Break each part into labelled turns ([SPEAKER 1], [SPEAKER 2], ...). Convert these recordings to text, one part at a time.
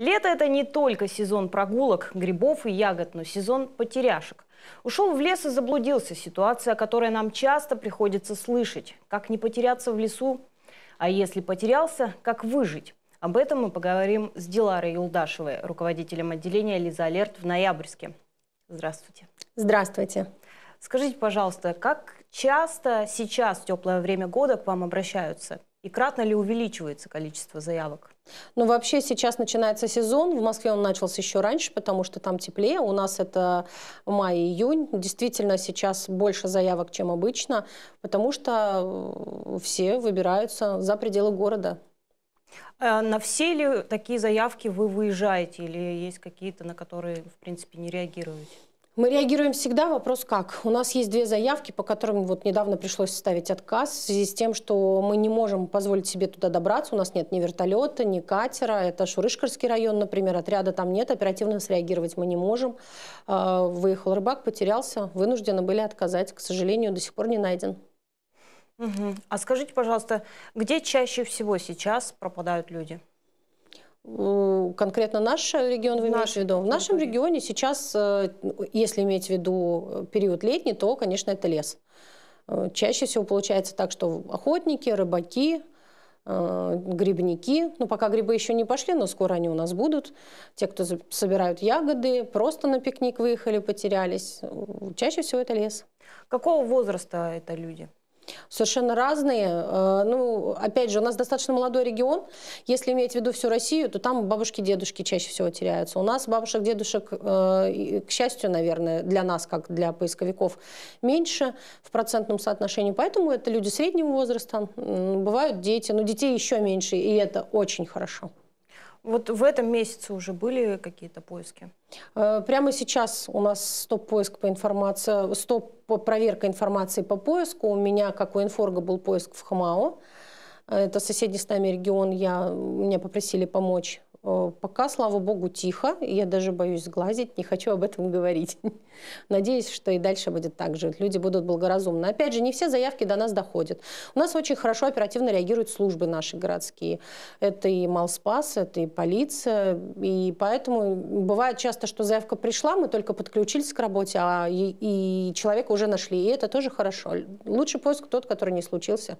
[SPEAKER 1] Лето – это не только сезон прогулок, грибов и ягод, но сезон потеряшек. Ушел в лес и заблудился. Ситуация, о которой нам часто приходится слышать. Как не потеряться в лесу? А если потерялся, как выжить? Об этом мы поговорим с Диларой Юлдашевой, руководителем отделения «Лиза Алерт» в Ноябрьске. Здравствуйте.
[SPEAKER 2] Здравствуйте.
[SPEAKER 1] Скажите, пожалуйста, как часто сейчас, теплое время года, к вам обращаются и кратно ли увеличивается количество заявок?
[SPEAKER 2] Ну, вообще сейчас начинается сезон. В Москве он начался еще раньше, потому что там теплее. У нас это май-июнь. Действительно, сейчас больше заявок, чем обычно, потому что э, все выбираются за пределы города.
[SPEAKER 1] А на все ли такие заявки вы выезжаете или есть какие-то, на которые, в принципе, не реагируете?
[SPEAKER 2] Мы реагируем всегда, вопрос как. У нас есть две заявки, по которым вот недавно пришлось ставить отказ в связи с тем, что мы не можем позволить себе туда добраться. У нас нет ни вертолета, ни катера. Это Шурышкарский район, например, отряда там нет, оперативно среагировать мы не можем. А, выехал рыбак, потерялся, вынуждены были отказать. К сожалению, до сих пор не найден.
[SPEAKER 1] Угу. А скажите, пожалуйста, где чаще всего сейчас пропадают люди?
[SPEAKER 2] конкретно наш регион вы имеете в виду? В нашем регионе сейчас, э, если иметь в виду э, период летний, то, конечно, это лес. Э, чаще всего получается так, что охотники, рыбаки, грибники, ну пока грибы еще не пошли, но скоро они у нас будут. Те, кто собирают ягоды, просто на пикник выехали, потерялись. Чаще всего это лес. Какого возраста это люди? совершенно разные. Э, ну, опять же, у нас достаточно молодой регион. Если иметь в виду всю Россию, то там бабушки-дедушки чаще всего теряются. У нас бабушек-дедушек, э, к счастью, наверное, для нас, как для поисковиков, меньше в процентном соотношении. Поэтому это люди среднего возраста, бывают дети, но детей еще меньше, и это очень хорошо.
[SPEAKER 1] Вот в этом месяце уже были какие-то поиски?
[SPEAKER 2] Э, прямо сейчас у нас стоп-поиск по информации, стоп-проверка информации по поиску. У меня, как у инфорга, был поиск в Хамао. Э, это соседний с нами регион, я, меня попросили помочь Э, пока, слава богу, тихо. Я даже боюсь сглазить, не хочу об этом говорить. Надеюсь, что и дальше будет так же. Люди будут благоразумны. Опять же, не все заявки до нас доходят. У нас очень хорошо оперативно реагируют службы наши городские. Это и Малспас, это и полиция. И поэтому бывает часто, что заявка пришла, мы только подключились к работе, а и, и человека уже нашли. И это тоже хорошо. Лучше поиск тот, который не случился.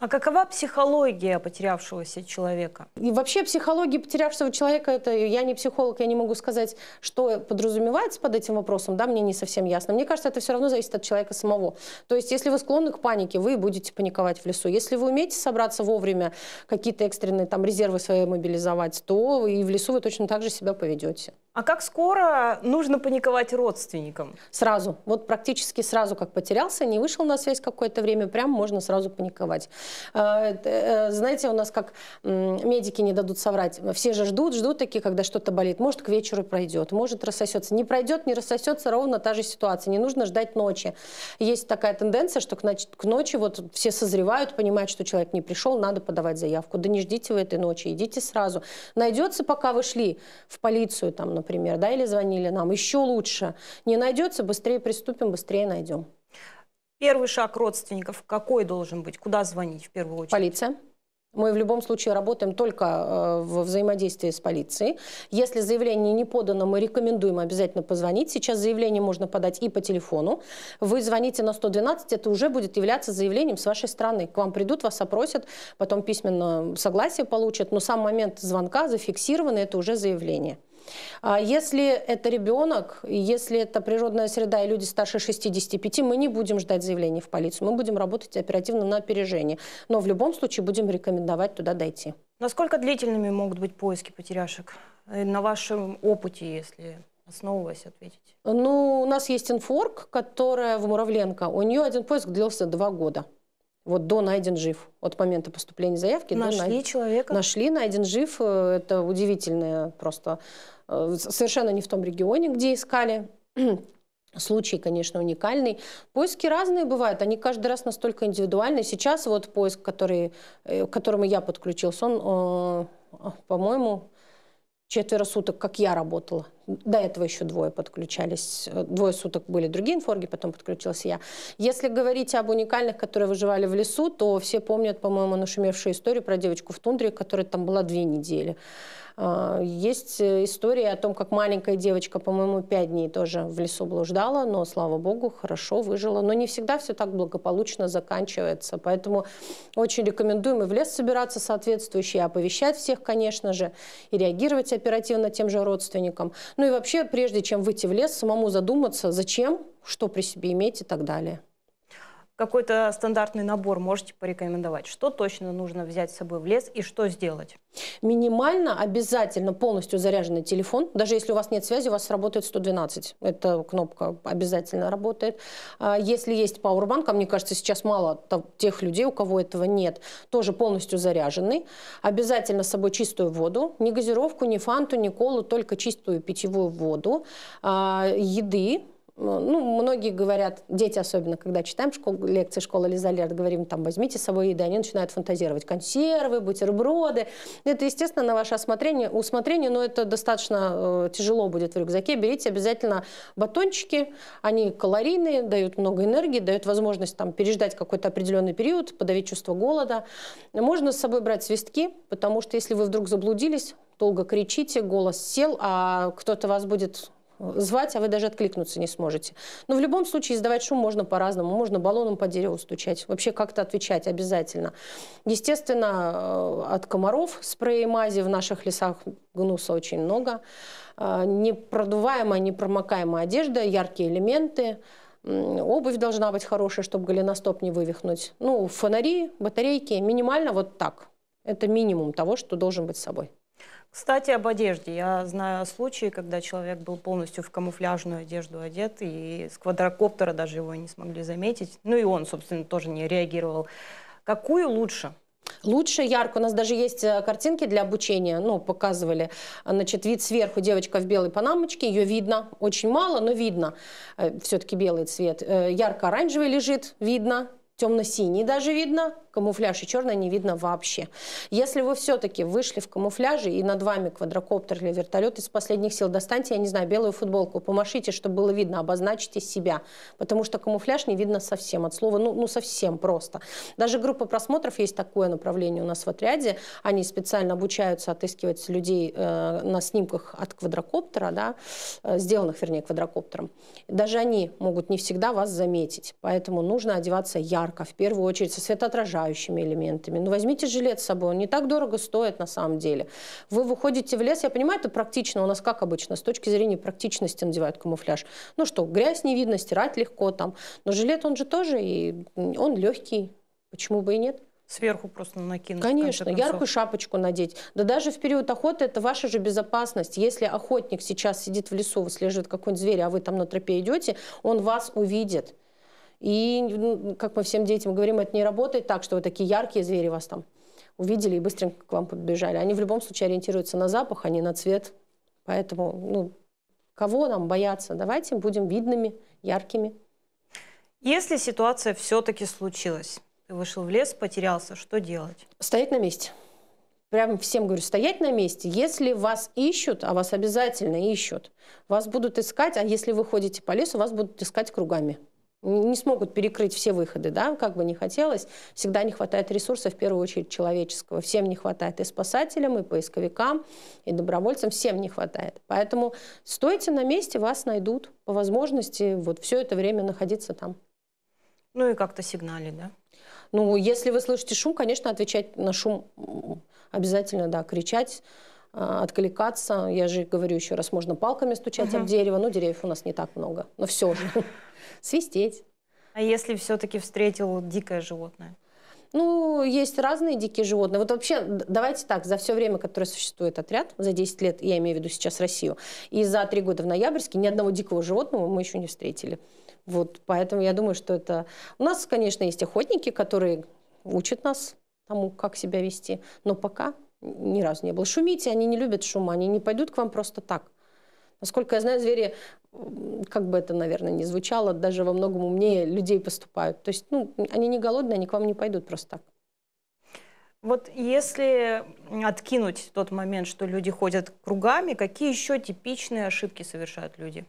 [SPEAKER 1] А какова психология потерявшегося человека? И вообще психология
[SPEAKER 2] потерявшего человека, это я не психолог, я не могу сказать, что подразумевается под этим вопросом, да, мне не совсем ясно. Мне кажется, это все равно зависит от человека самого. То есть, если вы склонны к панике, вы будете паниковать в лесу. Если вы умеете собраться вовремя, какие-то экстренные там резервы свои мобилизовать, то и в лесу вы точно так же себя поведете.
[SPEAKER 1] А как скоро нужно паниковать родственникам?
[SPEAKER 2] Сразу. Вот практически сразу, как потерялся, не вышел на связь какое-то время, прям можно сразу паниковать. Э, э, э, знаете, у нас как медики не дадут соврать. Все же ждут, ждут такие, когда что-то болит. Может, к вечеру пройдет, может, рассосется. Не пройдет, не рассосется, ровно та же ситуация. Не нужно ждать ночи. Есть такая тенденция, что к ночи вот все созревают, понимают, что человек не пришел, надо подавать заявку. Да не ждите в этой ночи, идите сразу. Найдется, пока вы шли в полицию, там, например, например, да, или звонили нам, еще лучше. Не найдется, быстрее приступим, быстрее найдем.
[SPEAKER 1] Первый шаг родственников какой должен быть? Куда звонить в первую очередь? Полиция.
[SPEAKER 2] Мы в любом случае работаем только э, в взаимодействии с полицией. Если заявление не подано, мы рекомендуем обязательно позвонить. Сейчас заявление можно подать и по телефону. Вы звоните на 112, это уже будет являться заявлением с вашей стороны. К вам придут, вас опросят, потом письменно согласие получат. Но сам момент звонка зафиксирован, это уже заявление. А если это ребенок, если это природная среда и люди старше 65, мы не будем ждать заявлений в полицию, мы будем работать оперативно на опережение. Но в любом случае будем рекомендовать туда дойти.
[SPEAKER 1] Насколько длительными могут быть поиски потеряшек? Э, на вашем опыте, если основываясь, ответить?
[SPEAKER 2] Ну, у нас есть инфорк, которая в Муравленко. У нее один поиск длился два года. Вот до найден жив. От момента поступления заявки Нашли до найден. человека? Нашли, найден жив. Э, это удивительное просто Э, совершенно не в том регионе, где искали. Случай, конечно, уникальный. Поиски разные бывают, они каждый раз настолько индивидуальны. Сейчас вот поиск, который, э, к которому я подключился, он, э, по-моему, четверо суток, как я работала. До этого еще двое подключались, э, двое суток были другие инфорги, потом подключился я. Если говорить об уникальных, которые выживали в лесу, то все помнят, по-моему, нашумевшую историю про девочку в тундре, которая там была две недели. А, есть э, история о том, как маленькая девочка, по-моему, пять дней тоже в лесу блуждала, но, слава богу, хорошо выжила. Но не всегда все так благополучно заканчивается. Поэтому очень рекомендуем и в лес собираться соответствующе, оповещать всех, конечно же, и реагировать оперативно тем же родственникам. Ну и вообще, прежде чем выйти в лес, самому задуматься, зачем, что при себе иметь и так далее
[SPEAKER 1] какой-то стандартный набор можете порекомендовать? Что точно нужно взять с собой в лес и что сделать?
[SPEAKER 2] Минимально обязательно полностью заряженный телефон. Даже если у вас нет связи, у вас работает 112. Эта кнопка обязательно работает. А если есть пауэрбанк, а мне кажется, сейчас мало тех людей, у кого этого нет, тоже полностью заряженный. Обязательно с собой чистую воду. Не газировку, не фанту, не колу, только чистую питьевую воду. А еды ну, ну, многие говорят, дети особенно, когда читаем школ, лекции школы Лизалер, говорим, там, возьмите с собой еду, они начинают фантазировать. Консервы, бутерброды. Ну, это, естественно, на ваше осмотрение, усмотрение, но это достаточно э, тяжело будет в рюкзаке. Берите обязательно батончики, они калорийные, дают много энергии, дают возможность там, переждать какой-то определенный период, подавить чувство голода. Можно с собой брать свистки, потому что если вы вдруг заблудились, долго кричите, голос сел, а кто-то вас будет звать, а вы даже откликнуться не сможете. Но в любом случае издавать шум можно по-разному. Можно баллоном по дереву стучать, вообще как-то отвечать обязательно. Естественно, э, от комаров спреи мази в наших лесах гнуса очень много. Э, непродуваемая, непромокаемая одежда, яркие элементы. Обувь должна быть хорошая, чтобы голеностоп не вывихнуть. Ну, фонари, батарейки, минимально вот так. Это минимум того, что должен быть с собой.
[SPEAKER 1] Кстати, об одежде. Я знаю случаи, когда человек был полностью в камуфляжную одежду одет, и с квадрокоптера даже его не смогли заметить. Ну и он, собственно, тоже не реагировал. Какую лучше? Лучше ярко. У нас даже есть э, картинки
[SPEAKER 2] для обучения, ну, показывали. Э, значит, вид сверху, девочка в белой панамочке, ее видно. Очень мало, но видно. Э, Все-таки белый цвет. Ярко-оранжевый лежит, видно. Темно-синий даже видно камуфляж, и черное не видно вообще. Если вы все-таки вышли в камуфляже и над вами квадрокоптер или вертолет, из последних сил достаньте, я не знаю, белую футболку, помашите, чтобы было видно, обозначьте себя, потому что камуфляж не видно совсем, от слова, ну, ну совсем просто. Даже группа просмотров есть такое направление у нас в отряде, они специально обучаются отыскивать людей э, на снимках от квадрокоптера, да, э, сделанных, вернее, квадрокоптером. Даже они могут не всегда вас заметить, поэтому нужно одеваться ярко, в первую очередь со светоотражающим, отвлекающими элементами. Ну, возьмите жилет с собой, он не так дорого стоит на самом деле. Вы выходите в лес, я понимаю, это практично, у нас как обычно, с точки зрения практичности надевают камуфляж. Ну что, грязь не видно, стирать легко там, но жилет он же тоже, и он легкий, почему бы и нет. Сверху просто накинуть. Конечно, яркую шапочку надеть. Да даже в период охоты это ваша же безопасность. Если охотник сейчас сидит в лесу, выслеживает какой-нибудь зверь, а вы там на тропе идете, он вас увидит. И, ну, как мы всем детям говорим, это не работает так, что вы такие яркие звери вас там увидели и быстренько к вам подбежали. Они в любом случае ориентируются на запах, а не на цвет. Поэтому, ну, кого нам бояться? Давайте будем видными, яркими.
[SPEAKER 1] Если ситуация все-таки случилась, ты вышел в лес, потерялся, что делать? Стоять на месте. Прям всем говорю, стоять на месте.
[SPEAKER 2] Если вас ищут, а вас обязательно ищут, вас будут искать, а если вы ходите по лесу, вас будут искать кругами не смогут перекрыть все выходы, да, как бы не хотелось. Всегда не хватает ресурсов, в первую очередь, человеческого. Всем не хватает и спасателям, и поисковикам, и добровольцам, всем не хватает. Поэтому стойте на месте, вас найдут по возможности вот все это время находиться там.
[SPEAKER 1] Ну и как-то сигнали, да?
[SPEAKER 2] Ну, если вы слышите шум, конечно, отвечать на шум обязательно, да, кричать а, откликаться. Я же говорю еще раз, можно палками стучать угу. об дерево, но ну, деревьев у нас не так много, но все же.
[SPEAKER 1] свистеть. А если все-таки встретил дикое животное?
[SPEAKER 2] Ну, есть разные дикие животные. Вот вообще, давайте так, за все время, которое существует отряд, за 10 лет, я имею в виду сейчас Россию, и за 3 года в ноябрьске ни одного дикого животного мы еще не встретили. Вот, поэтому я думаю, что это... У нас, конечно, есть охотники, которые учат нас тому, как себя вести, но пока ни разу не было. Шумите, они не любят шума, они не пойдут к вам просто так. Насколько я знаю, звери, как бы это, наверное, не звучало, даже во многом умнее людей поступают. То есть, ну, они не голодные, они к вам не пойдут просто так.
[SPEAKER 1] Вот если откинуть тот момент, что люди ходят кругами, какие еще типичные ошибки совершают люди?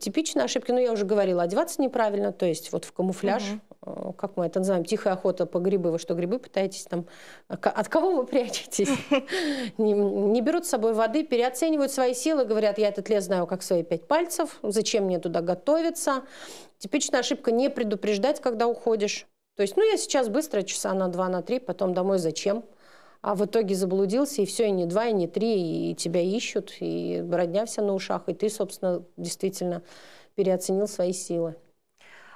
[SPEAKER 2] Типичные ошибки, ну я уже говорила, одеваться неправильно, то есть вот в камуфляж, угу. как мы это называем, тихая охота по грибы, вы что, грибы пытаетесь там, а от кого вы прячетесь? Не, не берут с собой воды, переоценивают свои силы, говорят, я этот лес знаю как свои пять пальцев, зачем мне туда готовиться? Типичная ошибка не предупреждать, когда уходишь. То есть, ну я сейчас быстро, часа на два, на три, потом домой зачем? а в итоге заблудился, и все, и не два, и не три, и тебя ищут, и родня вся на ушах, и ты, собственно, действительно переоценил свои силы.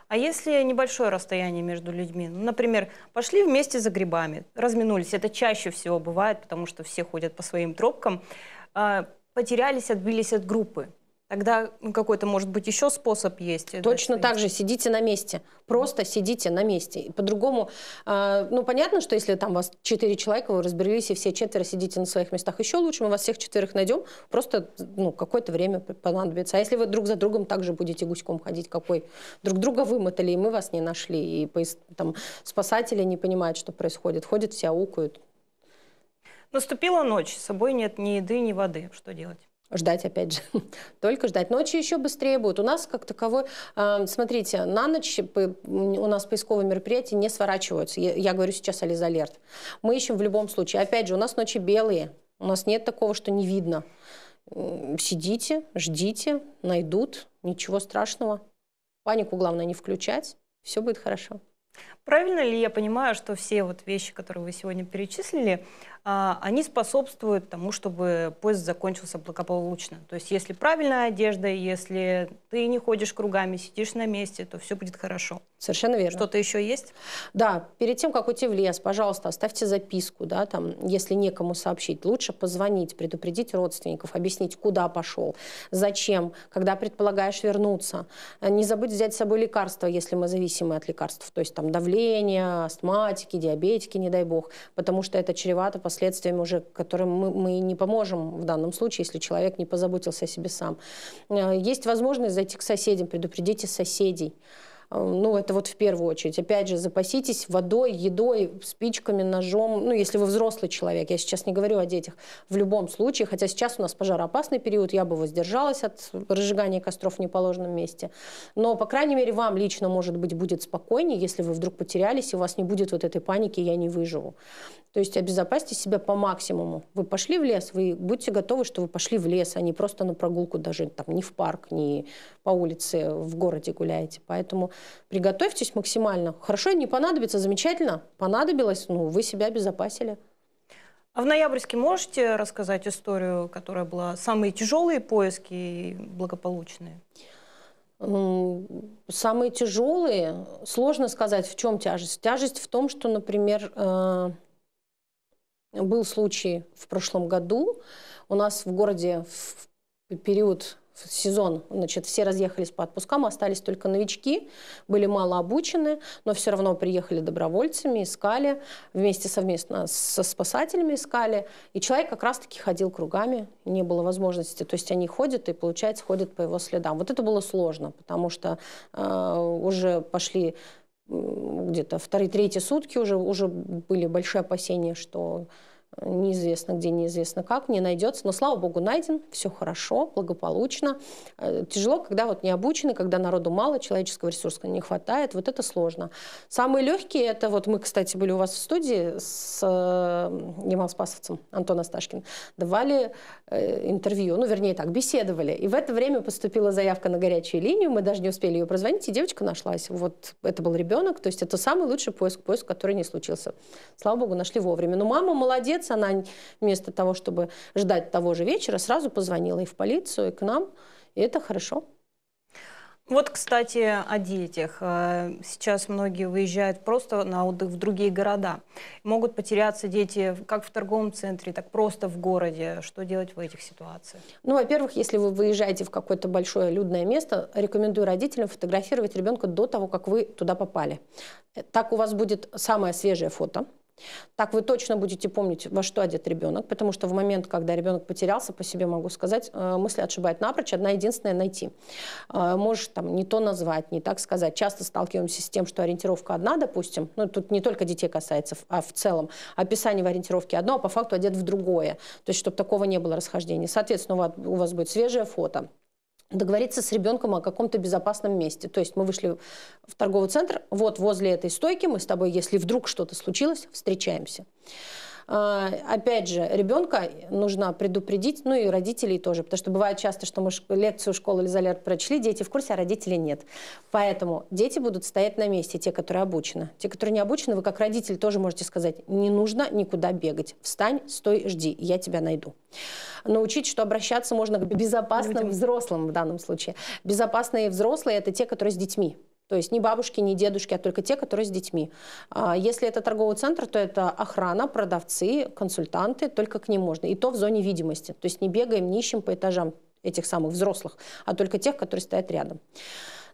[SPEAKER 1] А если небольшое расстояние между людьми, ну, например, пошли вместе за грибами, разминулись, это чаще всего бывает, потому что все ходят по своим тропкам, а, потерялись, отбились от группы, Тогда ну, какой-то, может быть, еще способ есть. Точно так же сидите на месте. Просто сидите на месте. По-другому,
[SPEAKER 2] э, ну, понятно, что если там вас четыре человека, вы разберелись, и все четверо сидите на своих местах, еще лучше мы вас всех четверых найдем, просто, ну, какое-то время понадобится. А если вы друг за другом также будете гуськом ходить, какой друг друга вымотали, и мы вас не нашли, и там спасатели не понимают, что происходит, ходят все аукают.
[SPEAKER 1] Наступила ночь, с собой нет ни еды, ни воды. Что делать?
[SPEAKER 2] ждать опять же. Только ждать. Ночи еще быстрее будут. У нас как таковой, смотрите, на ночь у нас поисковые мероприятия не сворачиваются. Я, я говорю сейчас о лизалерт. Мы ищем в любом случае. Опять же, у нас ночи белые. У нас нет такого, что не видно. Сидите, ждите, найдут. Ничего страшного. Панику, главное, не включать. Все будет хорошо.
[SPEAKER 1] Правильно ли я понимаю, что все вот вещи, которые вы сегодня перечислили, а, они способствуют тому, чтобы поезд закончился благополучно? То есть если правильная одежда, если ты не ходишь кругами, сидишь на месте, то все будет хорошо. Совершенно верно. Что-то еще есть? Да,
[SPEAKER 2] перед тем, как уйти в лес, пожалуйста, оставьте записку, да, там, если некому сообщить, лучше позвонить, предупредить родственников, объяснить, куда пошел, зачем, когда предполагаешь вернуться. Э, не забудь взять с собой лекарства, если мы зависимы от лекарств, то есть там там, давление, астматики, диабетики, не дай бог, потому что это чревато последствиями уже, которым мы, мы не поможем в данном случае, если человек не позаботился о себе сам. Э, есть возможность зайти к соседям, предупредите соседей. Ну, это вот в первую очередь. Опять же, запаситесь водой, едой, спичками, ножом. Ну, если вы взрослый человек, я сейчас не говорю о детях. В любом случае, хотя сейчас у нас пожароопасный период, я бы воздержалась от разжигания костров в неположенном месте. Но, по крайней мере, вам лично, может быть, будет спокойнее, если вы вдруг потерялись, и у вас не будет вот этой паники «я не выживу». То есть обезопасьте себя по максимуму. Вы пошли в лес, вы будьте готовы, что вы пошли в лес, а не просто на прогулку даже там не в парк, не по улице в городе гуляете. Поэтому Приготовьтесь максимально. Хорошо, не понадобится, замечательно. Понадобилось, ну, вы себя обезопасили.
[SPEAKER 1] А в ноябрьске можете рассказать историю, которая была самые тяжелые поиски и благополучные? Самые тяжелые, сложно сказать, в чем тяжесть. Тяжесть в том,
[SPEAKER 2] что, например, э, был случай в прошлом году. У нас в городе в период сезон, значит, все разъехались по отпускам, остались только новички, были мало обучены, но все равно приехали добровольцами, искали, вместе совместно со спасателями искали, и человек как раз-таки ходил кругами, не было возможности, то есть они ходят и, получается, ходят по его следам. Вот это было сложно, потому что э, уже пошли где-то вторые-третьи сутки уже, уже были большие опасения, что неизвестно где, неизвестно как, не найдется. Но, слава богу, найден, все хорошо, благополучно. Э, тяжело, когда вот не обучены, когда народу мало, человеческого ресурса не хватает, вот это сложно. Самые легкие, это вот мы, кстати, были у вас в студии с э, Ямал Спасовцем, Антон Асташкин, давали э, интервью, ну, вернее так, беседовали. И в это время поступила заявка на горячую линию, мы даже не успели ее прозвонить, и девочка нашлась. Вот это был ребенок, то есть это самый лучший поиск, поиск, который не случился. Слава богу, нашли вовремя. Но мама молодец, одеться, она вместо того, чтобы ждать того же вечера, сразу позвонила и в полицию, и к нам. И это хорошо.
[SPEAKER 1] Вот, кстати, о детях. Э, сейчас многие выезжают просто на отдых в другие города. Могут потеряться дети как в торговом центре, так просто в городе. Что делать в этих ситуациях?
[SPEAKER 2] Ну, во-первых, если вы выезжаете в какое-то большое людное место, рекомендую родителям фотографировать ребенка до того, как вы туда попали. Э, так у вас будет самое свежее фото – так вы точно будете помнить, во что одет ребенок, потому что в момент, когда ребенок потерялся, по себе могу сказать, э, мысли отшибают напрочь, одна единственная найти. Э, можешь там не то назвать, не так сказать. Часто сталкиваемся с тем, что ориентировка одна, допустим, ну тут не только детей касается, а в целом описание в ориентировке одно, а по факту одет в другое. То есть, чтобы такого не было расхождения. Соответственно, у вас будет свежее фото, договориться с ребенком о каком-то безопасном месте. То есть мы вышли в торговый центр, вот возле этой стойки мы с тобой, если вдруг что-то случилось, встречаемся. А, опять же, ребенка нужно предупредить, ну и родителей тоже, потому что бывает часто, что мы лекцию школы или изоляр прочли, дети в курсе, а родителей нет. Поэтому дети будут стоять на месте, те, которые обучены. Те, которые не обучены, вы как родитель тоже можете сказать, не нужно никуда бегать. Встань, стой, жди, я тебя найду. Научить, что обращаться можно к безопасным Людям. взрослым в данном случае. Безопасные взрослые – это те, которые с детьми. То есть не бабушки, не дедушки, а только те, которые с детьми. А если это торговый центр, то это охрана, продавцы, консультанты, только к ним можно. И то в зоне видимости. То есть не бегаем, не ищем по этажам этих самых взрослых, а только тех, которые стоят рядом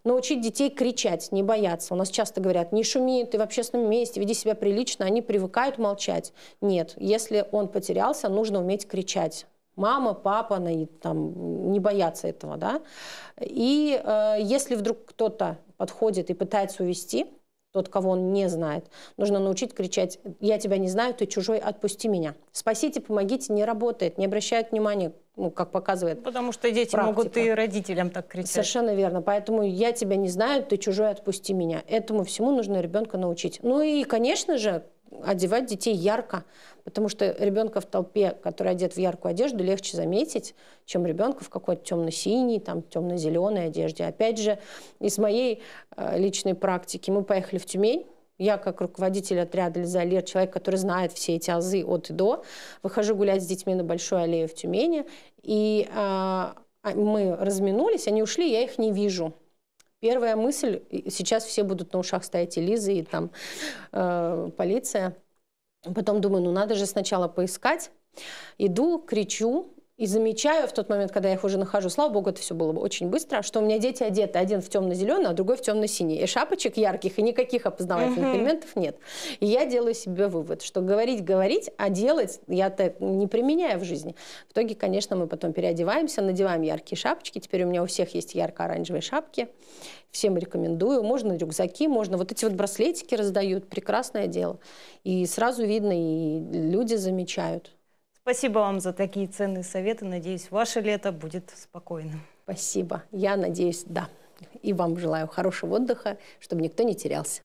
[SPEAKER 2] научить детей кричать, не бояться. У нас часто говорят, не шуми, ты в общественном месте, веди себя прилично, они привыкают молчать. Нет, если он потерялся, нужно уметь кричать. Мама, папа, там, не бояться этого. Да? И э, если вдруг кто-то подходит и пытается увести, тот, кого он не знает. Нужно научить кричать «Я тебя не знаю, ты чужой, отпусти меня». «Спасите, помогите» не работает, не обращает внимания, ну, как показывает
[SPEAKER 1] Потому что дети практика. могут и родителям так кричать. Совершенно
[SPEAKER 2] верно. Поэтому «Я тебя не знаю, ты чужой, отпусти меня». Этому всему нужно ребенка научить. Ну и, конечно же, одевать детей ярко, потому что ребенка в толпе, который одет в яркую одежду, легче заметить, чем ребенка в какой-то темно-синей, там, темно-зеленой одежде. Опять же, из моей э, личной практики мы поехали в Тюмень, я как руководитель отряда «Лизолер», человек, который знает все эти азы от и до, выхожу гулять с детьми на Большой аллею в Тюмени, и э, а, мы разминулись, они ушли, я их не вижу. Первая мысль, сейчас все будут на ушах стоять и Лиза, и там э, полиция. Потом думаю, ну надо же сначала поискать. Иду, кричу, и замечаю в тот момент, когда я их уже нахожу, слава богу, это все было бы очень быстро, что у меня дети одеты, один в темно-зеленый, а другой в темно-синий. И шапочек ярких, и никаких опознавательных mm-hmm. элементов нет. И я делаю себе вывод, что говорить говорить, а делать я-то не применяю в жизни. В итоге, конечно, мы потом переодеваемся, надеваем яркие шапочки. Теперь у меня у всех есть ярко-оранжевые шапки. Всем рекомендую. Можно рюкзаки, можно вот эти вот браслетики раздают. Прекрасное дело. И сразу видно, и люди
[SPEAKER 1] замечают. Спасибо вам за такие ценные советы. Надеюсь, ваше лето будет спокойным. Спасибо. Я надеюсь, да.
[SPEAKER 2] И вам желаю хорошего отдыха, чтобы никто не терялся.